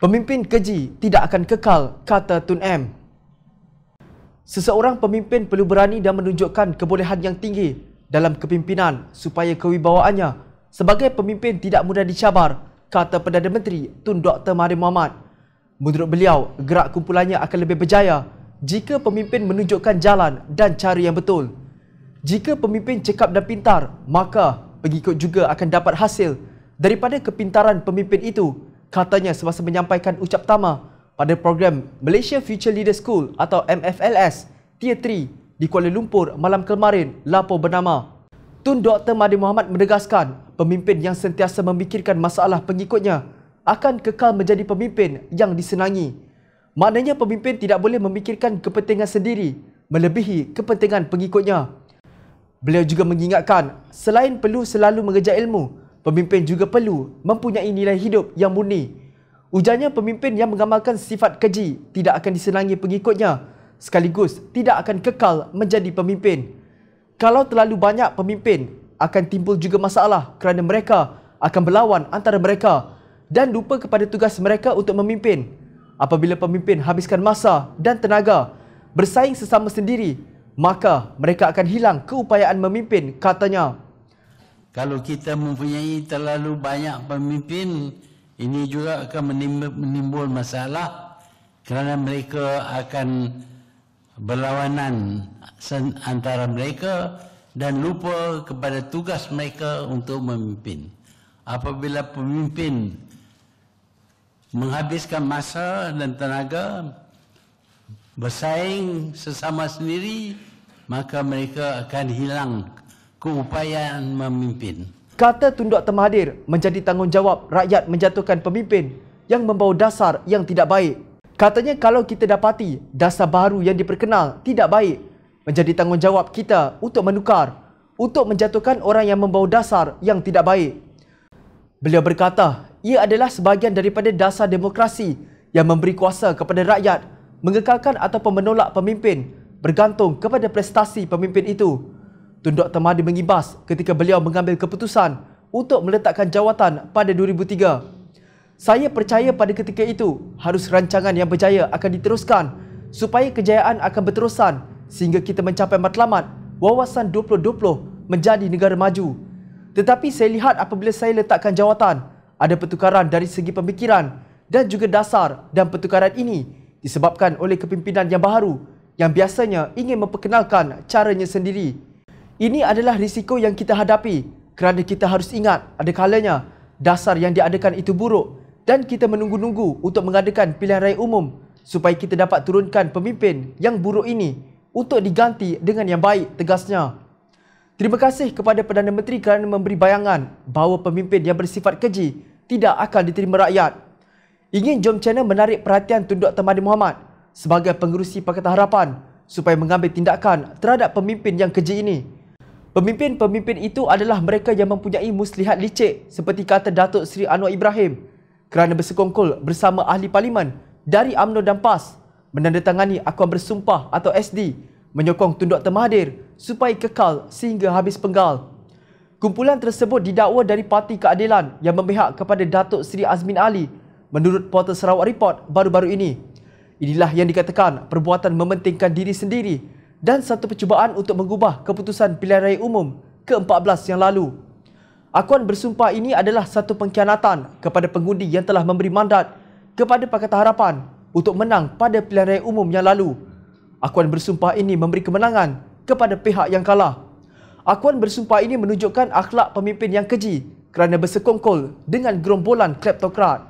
Pemimpin keji tidak akan kekal, kata Tun M. Seseorang pemimpin perlu berani dan menunjukkan kebolehan yang tinggi dalam kepimpinan supaya kewibawaannya sebagai pemimpin tidak mudah dicabar, kata Perdana Menteri Tun Dr. Mahathir Mohamad. Menurut beliau, gerak kumpulannya akan lebih berjaya jika pemimpin menunjukkan jalan dan cara yang betul. Jika pemimpin cekap dan pintar, maka pengikut juga akan dapat hasil daripada kepintaran pemimpin itu katanya semasa menyampaikan ucap tama pada program Malaysia Future Leader School atau MFLS Tier 3 di Kuala Lumpur malam kemarin lapor bernama. Tun Dr. Mahdi Muhammad menegaskan pemimpin yang sentiasa memikirkan masalah pengikutnya akan kekal menjadi pemimpin yang disenangi. Maknanya pemimpin tidak boleh memikirkan kepentingan sendiri melebihi kepentingan pengikutnya. Beliau juga mengingatkan selain perlu selalu mengejar ilmu, pemimpin juga perlu mempunyai nilai hidup yang murni. Ujarnya pemimpin yang mengamalkan sifat keji tidak akan disenangi pengikutnya sekaligus tidak akan kekal menjadi pemimpin. Kalau terlalu banyak pemimpin akan timbul juga masalah kerana mereka akan berlawan antara mereka dan lupa kepada tugas mereka untuk memimpin. Apabila pemimpin habiskan masa dan tenaga bersaing sesama sendiri, maka mereka akan hilang keupayaan memimpin katanya kalau kita mempunyai terlalu banyak pemimpin, ini juga akan menimbul masalah kerana mereka akan berlawanan antara mereka dan lupa kepada tugas mereka untuk memimpin. Apabila pemimpin menghabiskan masa dan tenaga bersaing sesama sendiri, maka mereka akan hilang keupayaan memimpin. Kata Tunduk Dr. menjadi tanggungjawab rakyat menjatuhkan pemimpin yang membawa dasar yang tidak baik. Katanya kalau kita dapati dasar baru yang diperkenal tidak baik, menjadi tanggungjawab kita untuk menukar, untuk menjatuhkan orang yang membawa dasar yang tidak baik. Beliau berkata, ia adalah sebahagian daripada dasar demokrasi yang memberi kuasa kepada rakyat mengekalkan atau menolak pemimpin bergantung kepada prestasi pemimpin itu. Tun Dr. Mahathir mengibas ketika beliau mengambil keputusan untuk meletakkan jawatan pada 2003. Saya percaya pada ketika itu harus rancangan yang berjaya akan diteruskan supaya kejayaan akan berterusan sehingga kita mencapai matlamat wawasan 2020 menjadi negara maju. Tetapi saya lihat apabila saya letakkan jawatan, ada pertukaran dari segi pemikiran dan juga dasar dan pertukaran ini disebabkan oleh kepimpinan yang baru yang biasanya ingin memperkenalkan caranya sendiri. Ini adalah risiko yang kita hadapi kerana kita harus ingat ada kalanya dasar yang diadakan itu buruk dan kita menunggu-nunggu untuk mengadakan pilihan raya umum supaya kita dapat turunkan pemimpin yang buruk ini untuk diganti dengan yang baik tegasnya. Terima kasih kepada Perdana Menteri kerana memberi bayangan bahawa pemimpin yang bersifat keji tidak akan diterima rakyat. Ingin Jom Channel menarik perhatian Tun Dr. Mahathir Muhammad sebagai pengerusi Pakatan Harapan supaya mengambil tindakan terhadap pemimpin yang keji ini. Pemimpin-pemimpin itu adalah mereka yang mempunyai muslihat licik seperti kata Datuk Seri Anwar Ibrahim kerana bersekongkol bersama ahli parlimen dari UMNO dan PAS menandatangani akuan bersumpah atau SD menyokong Tun Dr. Mahathir supaya kekal sehingga habis penggal. Kumpulan tersebut didakwa dari Parti Keadilan yang memihak kepada Datuk Seri Azmin Ali menurut portal Sarawak Report baru-baru ini. Inilah yang dikatakan perbuatan mementingkan diri sendiri dan satu percubaan untuk mengubah keputusan pilihan raya umum ke-14 yang lalu. Akuan bersumpah ini adalah satu pengkhianatan kepada pengundi yang telah memberi mandat kepada Pakatan Harapan untuk menang pada pilihan raya umum yang lalu. Akuan bersumpah ini memberi kemenangan kepada pihak yang kalah. Akuan bersumpah ini menunjukkan akhlak pemimpin yang keji kerana bersekongkol dengan gerombolan kleptokrat.